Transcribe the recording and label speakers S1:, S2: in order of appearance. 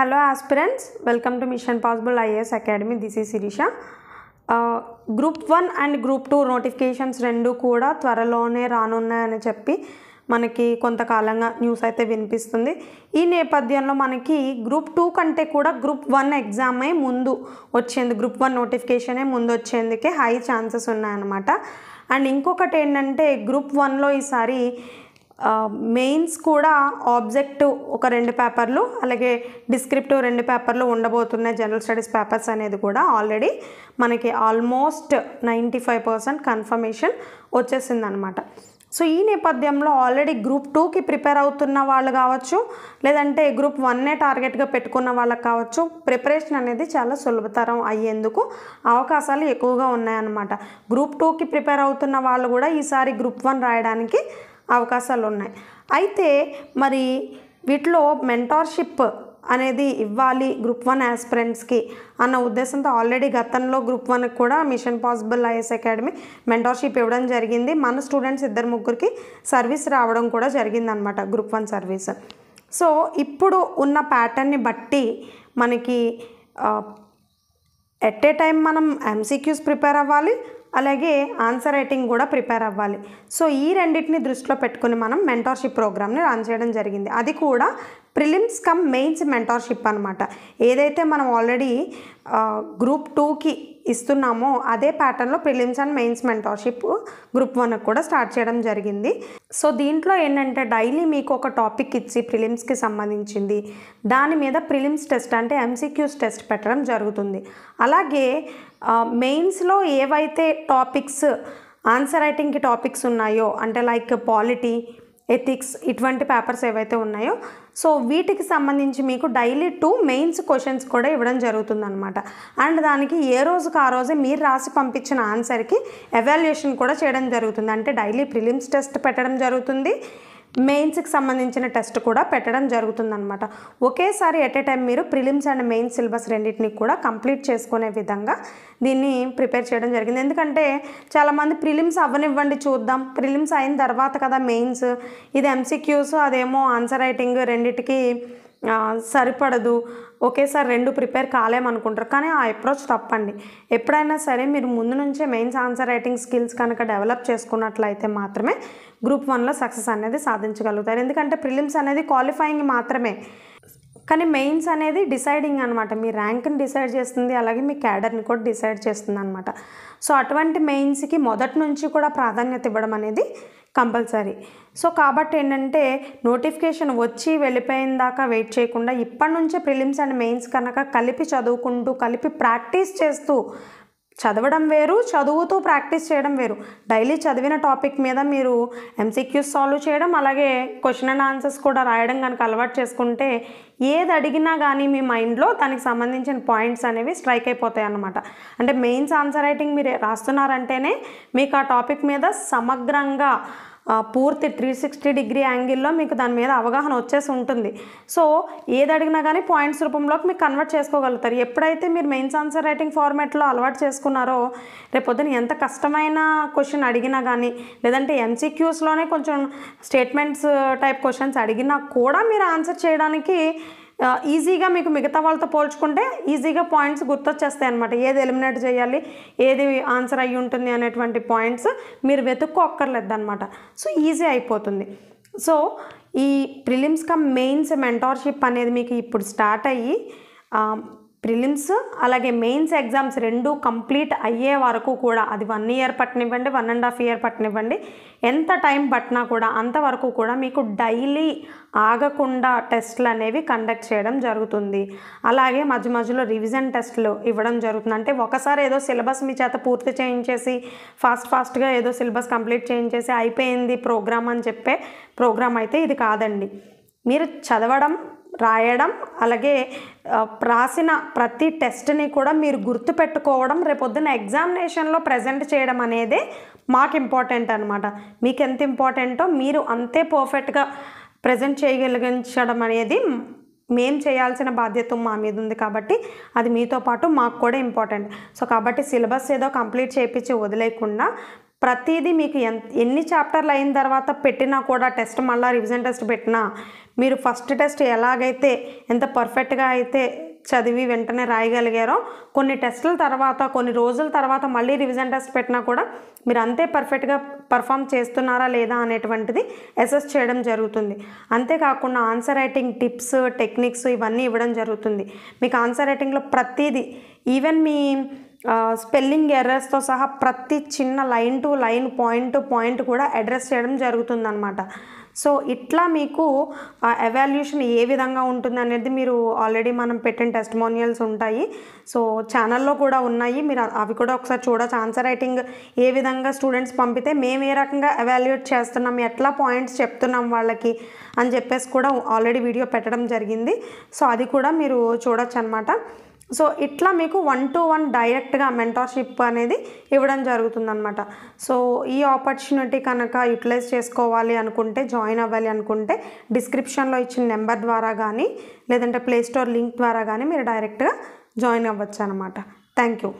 S1: hello aspirants welcome to mission possible IAS academy this ఈ Sirisha group one and group two notifications రెండు కూడా త్వరలోనే రానున్నాయని చెప్పి మనకి కొంతకాలంగా న్యూస్ అయితే వినిపిస్తుంది ఈ నేపథ్యంలో మనకి గ్రూప్ టూ కంటే కూడా గ్రూప్ వన్ అయి ముందు వచ్చేందు గ్రూప్ వన్ నోటిఫికేషనే ముందు వచ్చేందుకే హై ఛాన్సెస్ ఉన్నాయన్నమాట అండ్ ఇంకొకటి ఏంటంటే గ్రూప్ వన్లో ఈసారి మెయిన్స్ కూడా ఆబ్జెక్ట్ ఒక రెండు పేపర్లు అలాగే డిస్క్రిప్టివ్ రెండు పేపర్లు ఉండబోతున్నాయి జనరల్ స్టడీస్ పేపర్స్ అనేది కూడా ఆల్రెడీ మనకి almost ninety five percent confirmation వచ్చేసిందనమాట సో ఈ నేపథ్యంలో ఆల్రెడీ గ్రూప్ టూకి ప్రిపేర్ అవుతున్న వాళ్ళు కావచ్చు లేదంటే గ్రూప్ వన్నే టార్గెట్గా పెట్టుకున్న వాళ్ళకి కావచ్చు ప్రిపరేషన్ అనేది చాలా సులభతరం అయ్యేందుకు అవకాశాలు ఎక్కువగా ఉన్నాయన్నమాట గ్రూప్ టూకి ప్రిపేర్ అవుతున్న వాళ్ళు కూడా ఈసారి గ్రూప్ వన్ రాయడానికి అవకాశాలు ఉన్నాయి అయితే మరి వీటిలో మెంటార్షిప్ అనేది ఇవ్వాలి గ్రూప్ వన్ యాస్పిరెంట్స్కి అన్న ఉద్దేశంతో ఆల్రెడీ గతంలో గ్రూప్ వన్కి కూడా mission possible IAS academy mentorship ఇవ్వడం జరిగింది మన స్టూడెంట్స్ ఇద్దరు ముగ్గురికి సర్వీస్ రావడం కూడా జరిగింది అనమాట గ్రూప్ వన్ సర్వీస్ సో ఇప్పుడు ఉన్న ప్యాటర్న్ని బట్టి మనకి ఎట్ ఏ టైం మనం ఎంసీక్యూస్ ప్రిపేర్ అవ్వాలి అలాగే ఆన్సర్ రైటింగ్ కూడా ప్రిపేర్ అవ్వాలి సో ఈ రెండింటిని దృష్టిలో పెట్టుకుని మనం మెంటార్షిప్ ప్రోగ్రామ్ని రన్ చేయడం జరిగింది అది కూడా ప్రిలిమ్స్ కమ్ మెయిన్స్ మెంటార్షిప్ అనమాట ఏదైతే మనం ఆల్రెడీ గ్రూప్ టూకి ఇస్తున్నామో అదే ప్యాటర్న్లో prelims and mains mentorship group వన్కి కూడా స్టార్ట్ చేయడం జరిగింది సో దీంట్లో ఏంటంటే డైలీ మీకు ఒక టాపిక్ ఇచ్చి ప్రిలిమ్స్కి సంబంధించింది దాని మీద ప్రిలిమ్స్ టెస్ట్ అంటే ఎంసీక్యూస్ టెస్ట్ పెట్టడం జరుగుతుంది అలాగే మెయిన్స్లో ఏవైతే టాపిక్స్ ఆన్సర్ రైటింగ్కి టాపిక్స్ ఉన్నాయో అంటే లైక్ పాలిటీ ఎథిక్స్ ఇటువంటి పేపర్స్ ఏవైతే ఉన్నాయో సో వీటికి సంబంధించి మీకు డైలీ టూ మెయిన్స్ క్వశ్చన్స్ కూడా ఇవ్వడం అనమాట అండ్ దానికి ఏ రోజుకు ఆ రోజే మీరు రాసి పంపించిన ఆన్సర్కి ఎవాల్యుయేషన్ కూడా చేయడం జరుగుతుంది అంటే డైలీ ప్రిలిమ్స్ టెస్ట్ పెట్టడం జరుగుతుంది మెయిన్స్కి సంబంధించిన టెస్ట్ కూడా పెట్టడం జరుగుతుందనమాట ఒకేసారి ఎట్ ఏ టైం మీరు ప్రిలిమ్స్ అండ్ మెయిన్ సిలబస్ రెండింటిని కూడా కంప్లీట్ చేసుకునే విధంగా దీన్ని ప్రిపేర్ చేయడం జరిగింది ఎందుకంటే చాలామంది ప్రిలిమ్స్ అవ్వనివ్వండి చూద్దాం ప్రిలిమ్స్ అయిన తర్వాత కదా మెయిన్స్ ఇది ఎంసీక్యూస్ అదేమో ఆన్సర్ రైటింగ్ రెండింటికి సరిపడదు ఒకేసారి రెండు ప్రిపేర్ కాలేమనుకుంటారు కానీ ఆ అప్రోచ్ తప్పండి ఎప్పుడైనా సరే మీరు ముందు నుంచే మెయిన్స్ ఆన్సర్ రైటింగ్ స్కిల్స్ కనుక డెవలప్ చేసుకున్నట్లయితే మాత్రమే గ్రూప్ వన్లో సక్సెస్ అనేది సాధించగలుగుతారు ఎందుకంటే ప్రిలిమ్స్ అనేది క్వాలిఫైయింగ్ మాత్రమే కానీ మెయిన్స్ అనేది డిసైడింగ్ అనమాట మీ ర్యాంక్ని డిసైడ్ చేస్తుంది అలాగే మీ క్యాడర్ని కూడా డిసైడ్ చేస్తుంది అనమాట సో అటువంటి మెయిన్స్కి మొదటి నుంచి కూడా ప్రాధాన్యత ఇవ్వడం అనేది కంపల్సరీ సో కాబట్టి ఏంటంటే నోటిఫికేషన్ వచ్చి వెళ్ళిపోయిన దాకా వెయిట్ చేయకుండా ఇప్పటి నుంచే ప్రిలిమ్స్ అండ్ మెయిన్స్ కనుక కలిపి చదువుకుంటూ కలిపి ప్రాక్టీస్ చేస్తూ చదవడం వేరు చదువుతూ ప్రాక్టీస్ చేయడం వేరు డైలీ చదివిన టాపిక్ మీద మీరు ఎంసీక్యూస్ సాల్వ్ చేయడం అలాగే క్వశ్చన్ అండ్ ఆన్సర్స్ కూడా రాయడం కనుక అలవాటు చేసుకుంటే ఏది అడిగినా కానీ మీ మైండ్లో దానికి సంబంధించిన పాయింట్స్ అనేవి స్ట్రైక్ అయిపోతాయి అన్నమాట అంటే మెయిన్స్ ఆన్సర్ రైటింగ్ మీరు రాస్తున్నారంటేనే మీకు ఆ టాపిక్ మీద సమగ్రంగా పూర్తి త్రీ సిక్స్టీ డిగ్రీ యాంగిల్లో మీకు దాని మీద అవగాహన వచ్చేసి ఉంటుంది సో ఏది అడిగినా కానీ పాయింట్స్ రూపంలోకి మీకు కన్వర్ట్ చేసుకోగలుగుతారు ఎప్పుడైతే మీరు మెయిన్స్ ఆన్సర్ రైటింగ్ ఫార్మాట్లో అలవాటు చేసుకున్నారో రేపొద్దున ఎంత కష్టమైన క్వశ్చన్ అడిగినా కానీ లేదంటే ఎంసీక్యూస్లోనే కొంచెం స్టేట్మెంట్స్ టైప్ క్వశ్చన్స్ అడిగినా కూడా మీరు ఆన్సర్ చేయడానికి ఈజీగా మీకు మిగతా వాళ్ళతో పోల్చుకుంటే ఈజీగా పాయింట్స్ గుర్తొచ్చేస్తాయి అనమాట ఏది ఎలిమినేట్ చేయాలి ఏది ఆన్సర్ అయ్యి ఉంటుంది అనేటువంటి పాయింట్స్ మీరు వెతుక్కోక్కర్లేదు అనమాట సో ఈజీ అయిపోతుంది సో ఈ ప్రిలిమ్స్ కమ్ మెయిన్స్ మెంటార్షిప్ అనేది మీకు ఇప్పుడు స్టార్ట్ అయ్యి ప్రిలిమ్స్ అలాగే మెయిన్స్ ఎగ్జామ్స్ రెండు కంప్లీట్ అయ్యే వరకు కూడా అది వన్ ఇయర్ పట్టనివ్వండి వన్ అండ్ హాఫ్ ఇయర్ పట్టనివ్వండి ఎంత టైం పట్టినా కూడా అంతవరకు కూడా మీకు డైలీ ఆగకుండా టెస్ట్లు అనేవి కండక్ట్ చేయడం జరుగుతుంది అలాగే మధ్య మధ్యలో రివిజన్ టెస్ట్లు ఇవ్వడం జరుగుతుంది అంటే ఒకసారి ఏదో సిలబస్ మీ చేత పూర్తి చేయించేసి ఫాస్ట్ ఫాస్ట్గా ఏదో సిలబస్ కంప్లీట్ చేయించేసి అయిపోయింది ప్రోగ్రామ్ అని చెప్పే ప్రోగ్రామ్ అయితే ఇది కాదండి మీరు చదవడం రాయడం అలాగే రాసిన ప్రతి టెస్ట్ని కూడా మీరు గుర్తుపెట్టుకోవడం రేపొద్దున ఎగ్జామినేషన్లో ప్రజెంట్ చేయడం అనేది మాకు ఇంపార్టెంట్ అనమాట మీకు ఎంత ఇంపార్టెంటో మీరు అంతే పర్ఫెక్ట్గా ప్రజెంట్ చేయగలిగించడం అనేది మేం చేయాల్సిన బాధ్యత మా మీద ఉంది కాబట్టి అది మీతో పాటు మాకు కూడా ఇంపార్టెంట్ సో కాబట్టి సిలబస్ ఏదో కంప్లీట్ చేయించి వదిలేయకుండా ప్రతిదీ మీకు ఎన్ ఎన్ని చాప్టర్లు అయిన తర్వాత పెట్టినా కూడా టెస్ట్ మళ్ళీ రివిజన్ టెస్ట్ పెట్టినా మీరు ఫస్ట్ టెస్ట్ ఎలాగైతే ఎంత పర్ఫెక్ట్గా అయితే చదివి వెంటనే రాయగలిగారో కొన్ని టెస్టుల తర్వాత కొన్ని రోజుల తర్వాత మళ్ళీ రివిజన్ టెస్ట్ పెట్టినా కూడా మీరు అంతే పర్ఫెక్ట్గా పర్ఫామ్ చేస్తున్నారా లేదా అనేటువంటిది అసెస్ చేయడం జరుగుతుంది అంతేకాకుండా ఆన్సర్ రైటింగ్ టిప్స్ టెక్నిక్స్ ఇవన్నీ ఇవ్వడం జరుగుతుంది మీకు ఆన్సర్ రైటింగ్లో ప్రతిదీ ఈవెన్ మీ స్పెల్లింగ్ ఎర్రర్స్తో సహా ప్రతి చిన్న line to line point to point కూడా అడ్రస్ చేయడం జరుగుతుందనమాట సో ఇట్లా మీకు ఎవాల్యూషన్ ఏ విధంగా ఉంటుంది అనేది మీరు ఆల్రెడీ మనం పెట్టిన టెస్ట్మోనియల్స్ ఉంటాయి సో ఛానల్లో కూడా ఉన్నాయి మీరు అవి కూడా ఒకసారి చూడొచ్చు ఆన్సర్ రైటింగ్ ఏ విధంగా స్టూడెంట్స్ పంపితే మేము ఏ రకంగా ఎవాల్యుయేట్ చేస్తున్నాం ఎట్లా పాయింట్స్ చెప్తున్నాం వాళ్ళకి అని చెప్పేసి కూడా ఆల్రెడీ వీడియో పెట్టడం జరిగింది సో అది కూడా మీరు చూడొచ్చు అనమాట సో ఇట్లా మీకు వన్ టు వన్ డైరెక్ట్గా మెంటర్షిప్ అనేది ఇవ్వడం జరుగుతుందనమాట సో ఈ ఆపర్చునిటీ కనుక యూటిలైజ్ చేసుకోవాలి అనుకుంటే జాయిన్ అవ్వాలి అనుకుంటే డిస్క్రిప్షన్లో ఇచ్చిన నెంబర్ ద్వారా కానీ లేదంటే ప్లేస్టోర్ లింక్ ద్వారా కానీ మీరు డైరెక్ట్గా జాయిన్ అవ్వచ్చు అనమాట థ్యాంక్ యూ